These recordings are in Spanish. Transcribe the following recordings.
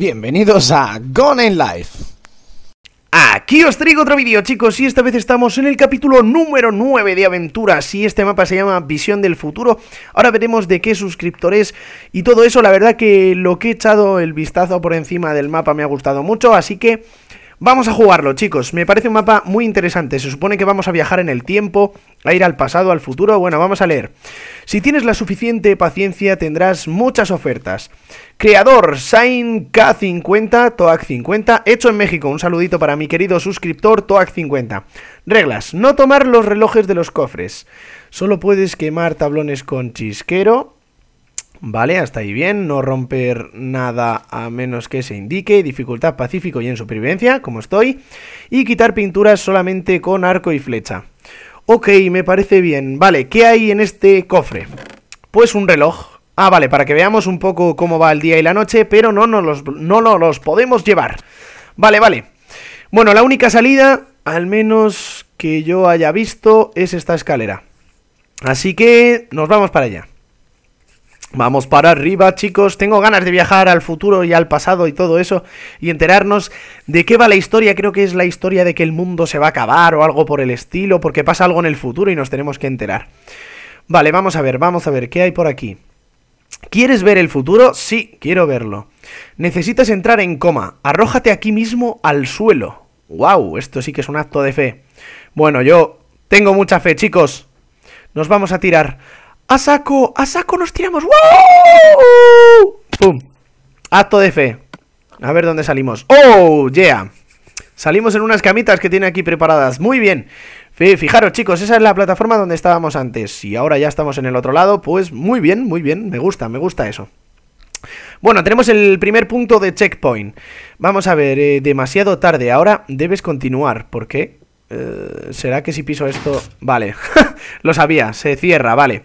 Bienvenidos a Gone in Life. Aquí os traigo otro vídeo chicos y esta vez estamos en el capítulo número 9 de aventuras y este mapa se llama Visión del Futuro Ahora veremos de qué suscriptores y todo eso, la verdad que lo que he echado el vistazo por encima del mapa me ha gustado mucho Así que Vamos a jugarlo, chicos. Me parece un mapa muy interesante. Se supone que vamos a viajar en el tiempo, a ir al pasado, al futuro. Bueno, vamos a leer. Si tienes la suficiente paciencia, tendrás muchas ofertas. Creador Sain K50, Toac50, hecho en México. Un saludito para mi querido suscriptor Toac50. Reglas: no tomar los relojes de los cofres. Solo puedes quemar tablones con chisquero Vale, hasta ahí bien, no romper nada a menos que se indique, dificultad pacífico y en supervivencia, como estoy, y quitar pinturas solamente con arco y flecha. Ok, me parece bien. Vale, ¿qué hay en este cofre? Pues un reloj. Ah, vale, para que veamos un poco cómo va el día y la noche, pero no nos los, no nos los podemos llevar. Vale, vale. Bueno, la única salida, al menos que yo haya visto, es esta escalera. Así que nos vamos para allá. Vamos para arriba, chicos. Tengo ganas de viajar al futuro y al pasado y todo eso y enterarnos de qué va la historia. Creo que es la historia de que el mundo se va a acabar o algo por el estilo, porque pasa algo en el futuro y nos tenemos que enterar. Vale, vamos a ver, vamos a ver, ¿qué hay por aquí? ¿Quieres ver el futuro? Sí, quiero verlo. Necesitas entrar en coma. Arrójate aquí mismo al suelo. ¡Wow! Esto sí que es un acto de fe. Bueno, yo tengo mucha fe, chicos. Nos vamos a tirar ¡A saco! ¡A saco nos tiramos! ¡Woo! ¡Pum! Acto de fe. A ver dónde salimos. ¡Oh, yeah! Salimos en unas camitas que tiene aquí preparadas. Muy bien. Fijaros, chicos, esa es la plataforma donde estábamos antes. Y ahora ya estamos en el otro lado. Pues muy bien, muy bien. Me gusta, me gusta eso. Bueno, tenemos el primer punto de checkpoint. Vamos a ver, eh, demasiado tarde. Ahora debes continuar. ¿Por qué? Eh, ¿Será que si piso esto...? Vale, lo sabía, se cierra, vale.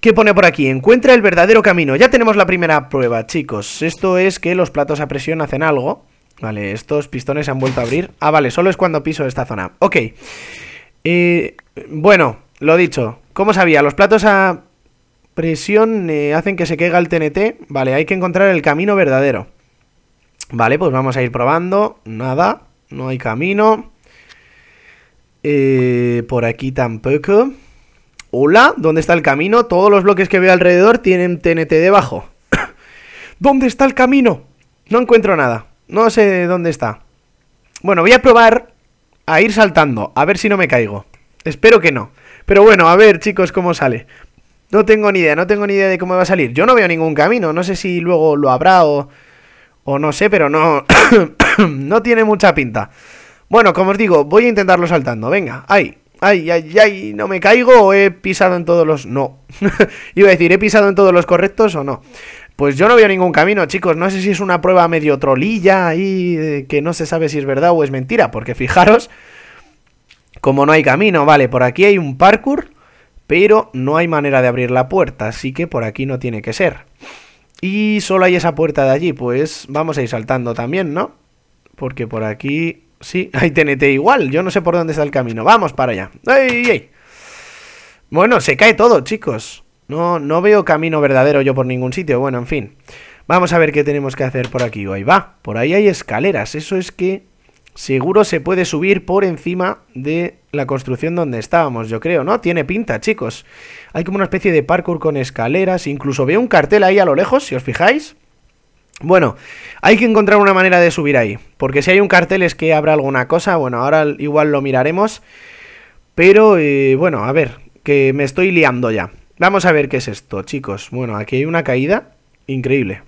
¿Qué pone por aquí? Encuentra el verdadero camino. Ya tenemos la primera prueba, chicos. Esto es que los platos a presión hacen algo. Vale, estos pistones se han vuelto a abrir. Ah, vale, solo es cuando piso esta zona. Ok. Eh, bueno, lo dicho. ¿Cómo sabía? Los platos a presión eh, hacen que se caiga el TNT. Vale, hay que encontrar el camino verdadero. Vale, pues vamos a ir probando. Nada, no hay camino. Eh, por aquí tampoco. Hola, ¿dónde está el camino? Todos los bloques que veo alrededor tienen TNT debajo. ¿Dónde está el camino? No encuentro nada. No sé dónde está. Bueno, voy a probar a ir saltando. A ver si no me caigo. Espero que no. Pero bueno, a ver, chicos, cómo sale. No tengo ni idea, no tengo ni idea de cómo va a salir. Yo no veo ningún camino. No sé si luego lo habrá o... O no sé, pero no... no tiene mucha pinta. Bueno, como os digo, voy a intentarlo saltando. Venga, ahí. Ay, ay, ay, no me caigo o he pisado en todos los... No. Iba a decir, ¿he pisado en todos los correctos o no? Pues yo no veo ningún camino, chicos. No sé si es una prueba medio trolilla ahí, que no se sabe si es verdad o es mentira. Porque fijaros, como no hay camino, vale, por aquí hay un parkour, pero no hay manera de abrir la puerta, así que por aquí no tiene que ser. Y solo hay esa puerta de allí, pues vamos a ir saltando también, ¿no? Porque por aquí Sí, hay TNT igual. Yo no sé por dónde está el camino. Vamos para allá. Bueno, se cae todo, chicos. No, no veo camino verdadero yo por ningún sitio. Bueno, en fin. Vamos a ver qué tenemos que hacer por aquí. Ahí va. Por ahí hay escaleras. Eso es que seguro se puede subir por encima de la construcción donde estábamos, yo creo, ¿no? Tiene pinta, chicos. Hay como una especie de parkour con escaleras. Incluso veo un cartel ahí a lo lejos, si os fijáis. Bueno, hay que encontrar una manera de subir ahí, porque si hay un cartel es que habrá alguna cosa, bueno, ahora igual lo miraremos, pero eh, bueno, a ver, que me estoy liando ya. Vamos a ver qué es esto, chicos. Bueno, aquí hay una caída increíble.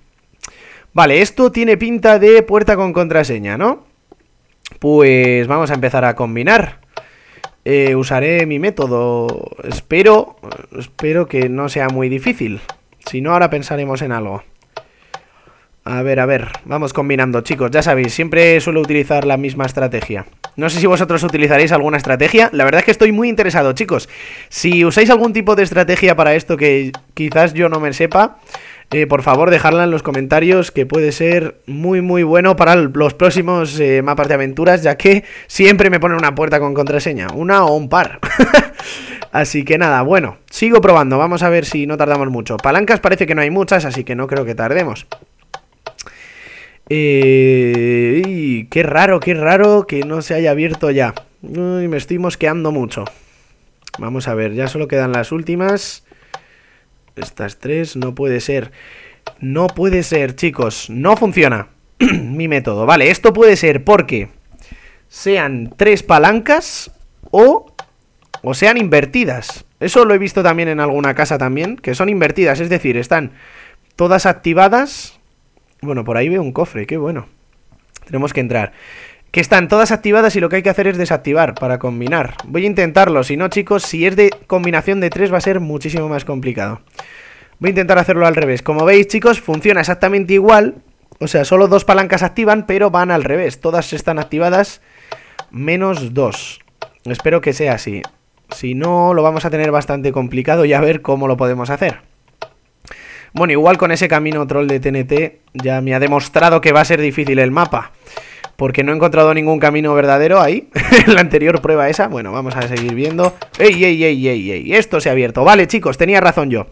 Vale, esto tiene pinta de puerta con contraseña, ¿no? Pues vamos a empezar a combinar. Eh, usaré mi método. Espero, espero que no sea muy difícil. Si no, ahora pensaremos en algo. A ver, a ver, vamos combinando, chicos. Ya sabéis, siempre suelo utilizar la misma estrategia. No sé si vosotros utilizaréis alguna estrategia. La verdad es que estoy muy interesado, chicos. Si usáis algún tipo de estrategia para esto que quizás yo no me sepa, eh, por favor dejadla en los comentarios, que puede ser muy, muy bueno para los próximos eh, mapas de aventuras, ya que siempre me ponen una puerta con contraseña, una o un par. así que nada, bueno, sigo probando. Vamos a ver si no tardamos mucho. Palancas parece que no hay muchas, así que no creo que tardemos. Eh, qué raro, qué raro que no se haya abierto ya. me estoy mosqueando mucho. Vamos a ver, ya solo quedan las últimas. Estas tres, no puede ser. No puede ser, chicos. No funciona mi método. Vale, esto puede ser porque sean tres palancas o, o sean invertidas. Eso lo he visto también en alguna casa también, que son invertidas. Es decir, están todas activadas bueno, por ahí veo un cofre, qué bueno. Tenemos que entrar. Que están todas activadas y lo que hay que hacer es desactivar para combinar. Voy a intentarlo, si no, chicos, si es de combinación de tres va a ser muchísimo más complicado. Voy a intentar hacerlo al revés. Como veis, chicos, funciona exactamente igual. O sea, solo dos palancas activan, pero van al revés. Todas están activadas menos dos. Espero que sea así. Si no, lo vamos a tener bastante complicado y a ver cómo lo podemos hacer. Bueno, igual con ese camino troll de TNT ya me ha demostrado que va a ser difícil el mapa. Porque no he encontrado ningún camino verdadero ahí. en la anterior prueba esa. Bueno, vamos a seguir viendo. ¡Ey, ey, ey, ey, ey! Esto se ha abierto. Vale, chicos, tenía razón yo.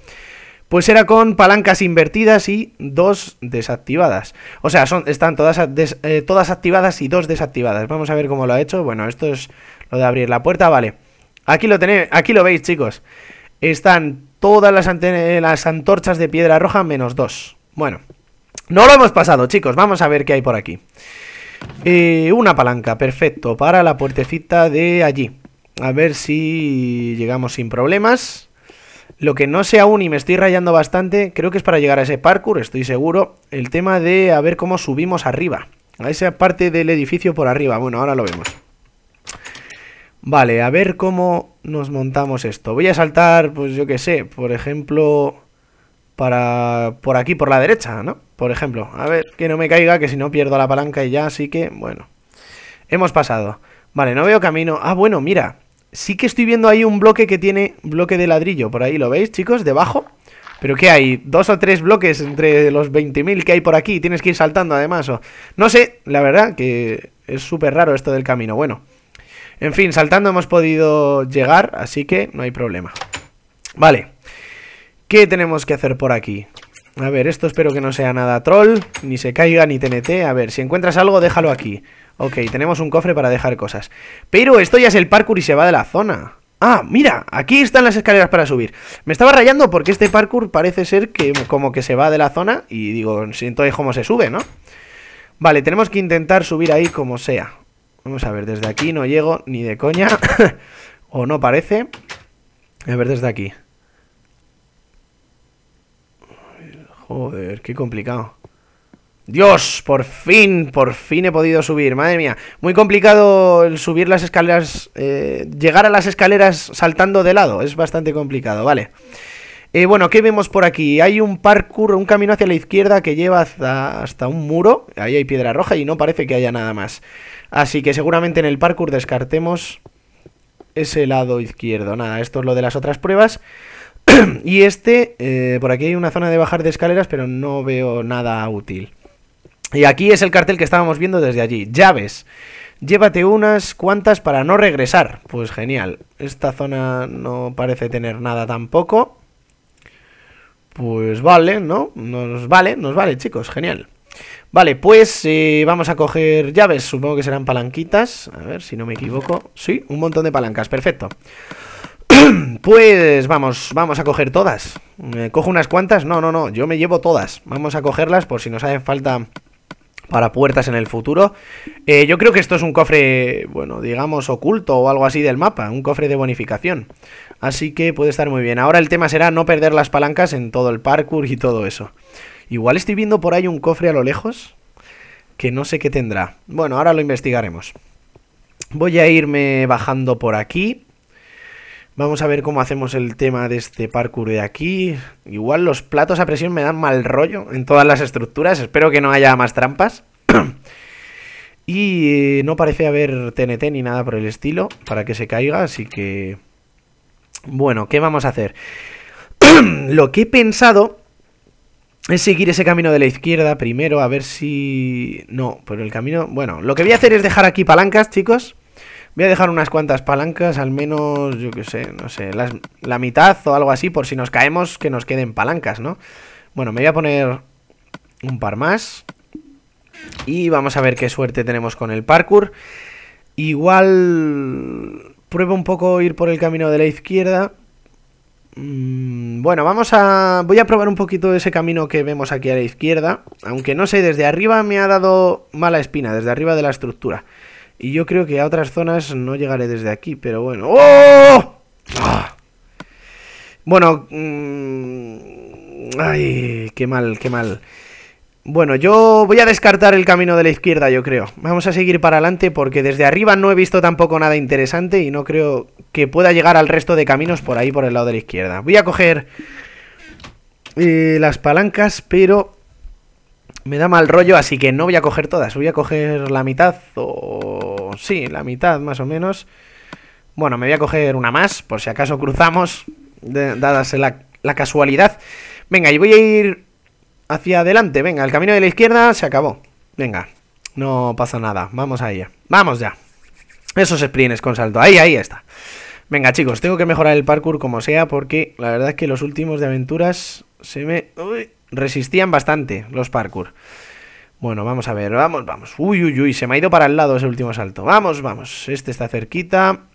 Pues era con palancas invertidas y dos desactivadas. O sea, son, están todas, eh, todas activadas y dos desactivadas. Vamos a ver cómo lo ha hecho. Bueno, esto es lo de abrir la puerta. Vale. Aquí lo, tenéis, aquí lo veis, chicos. Están todas eh, las, antorchas de piedra roja menos dos. Bueno, no lo hemos pasado, chicos. Vamos a ver qué hay por aquí. Eh, una palanca, perfecto, para la puertecita de allí. A ver si llegamos sin problemas. Lo que no sé aún y me estoy rayando bastante, creo que es para llegar a ese parkour, estoy seguro, el tema de a ver cómo subimos arriba, a esa parte del edificio por arriba. Bueno, ahora lo vemos. Vale, a ver cómo nos montamos esto. Voy a saltar, pues yo qué sé, por ejemplo, para por aquí, por la derecha, ¿no? Por ejemplo, a ver, que no me caiga, que si no pierdo la palanca y ya, así que, bueno. Hemos pasado. Vale, no veo camino. Ah, bueno, mira, sí que estoy viendo ahí un bloque que tiene bloque de ladrillo. Por ahí, ¿lo veis, chicos? Debajo. ¿Pero qué hay? ¿Dos o tres bloques entre los 20.000 que hay por aquí? Tienes que ir saltando además. O... No sé, la verdad que es súper raro esto del camino. Bueno, en fin, saltando hemos podido llegar, así que no hay problema. Vale. ¿Qué tenemos que hacer por aquí? A ver, esto espero que no sea nada troll, ni se caiga, ni TNT. A ver, si encuentras algo, déjalo aquí. Ok, tenemos un cofre para dejar cosas. Pero esto ya es el parkour y se va de la zona. Ah, mira, aquí están las escaleras para subir. Me estaba rayando porque este parkour parece ser que como que se va de la zona y digo, entonces cómo se sube, ¿no? Vale, tenemos que intentar subir ahí como sea. Vamos a ver, desde aquí no llego ni de coña. o no parece. A ver, desde aquí. Joder, qué complicado. Dios, por fin, por fin he podido subir, madre mía. Muy complicado el subir las escaleras, eh, llegar a las escaleras saltando de lado, es bastante complicado, vale. Eh, bueno, ¿qué vemos por aquí? Hay un parkour, un camino hacia la izquierda que lleva hasta, un muro. Ahí hay piedra roja y no parece que haya nada más. Así que seguramente en el parkour descartemos ese lado izquierdo. Nada, esto es lo de las otras pruebas. y este, eh, por aquí hay una zona de bajar de escaleras, pero no veo nada útil. Y aquí es el cartel que estábamos viendo desde allí. Llaves. Llévate unas cuantas para no regresar. Pues genial. Esta zona no parece tener nada tampoco. Pues vale, ¿no? Nos vale, nos vale, chicos, genial. Vale, pues eh, vamos a coger llaves, supongo que serán palanquitas, a ver si no me equivoco. Sí, un montón de palancas, perfecto. pues vamos, vamos a coger todas. Eh, ¿Cojo unas cuantas? No, no, no, yo me llevo todas. Vamos a cogerlas por si nos hacen falta para puertas en el futuro. Eh, yo creo que esto es un cofre, bueno, digamos oculto o algo así del mapa, un cofre de bonificación. Así que puede estar muy bien. Ahora el tema será no perder las palancas en todo el parkour y todo eso. Igual estoy viendo por ahí un cofre a lo lejos que no sé qué tendrá. Bueno, ahora lo investigaremos. Voy a irme bajando por aquí. Vamos a ver cómo hacemos el tema de este parkour de aquí. Igual los platos a presión me dan mal rollo en todas las estructuras. Espero que no haya más trampas. y no parece haber TNT ni nada por el estilo para que se caiga, así que... Bueno, ¿qué vamos a hacer? Lo que he pensado es seguir ese camino de la izquierda primero, a ver si... No, pero el camino... Bueno, lo que voy a hacer es dejar aquí palancas, chicos. Voy a dejar unas cuantas palancas, al menos, yo qué sé, no sé, la mitad o algo así, por si nos caemos, que nos queden palancas, ¿no? Bueno, me voy a poner un par más. Y vamos a ver qué suerte tenemos con el parkour. Igual pruebo un poco ir por el camino de la izquierda. Mm, bueno, vamos a... Voy a probar un poquito ese camino que vemos aquí a la izquierda. Aunque no sé, desde arriba me ha dado mala espina, desde arriba de la estructura. Y yo creo que a otras zonas no llegaré desde aquí, pero bueno. ¡Oh! Ah. Bueno, mm, ay, qué mal, qué mal. Bueno, yo voy a descartar el camino de la izquierda, yo creo. Vamos a seguir para adelante porque desde arriba no he visto tampoco nada interesante y no creo que pueda llegar al resto de caminos por ahí, por el lado de la izquierda. Voy a coger eh, las palancas, pero me da mal rollo, así que no voy a coger todas. Voy a coger la mitad o... Sí, la mitad más o menos. Bueno, me voy a coger una más, por si acaso cruzamos, dadas la, casualidad. Venga, y voy a ir hacia adelante. Venga, el camino de la izquierda se acabó. Venga, no pasa nada. Vamos a ella. Vamos ya. Esos sprints con salto. Ahí, ahí está. Venga, chicos, tengo que mejorar el parkour como sea porque la verdad es que los últimos de aventuras se me resistían bastante los parkour. Bueno, vamos a ver, vamos, vamos. Uy, uy, uy, se me ha ido para el lado ese último salto. Vamos, vamos. Este está cerquita.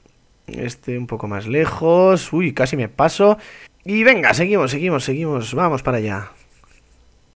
Este un poco más lejos. Uy, casi me paso. Y venga, seguimos, seguimos, seguimos. Vamos para allá.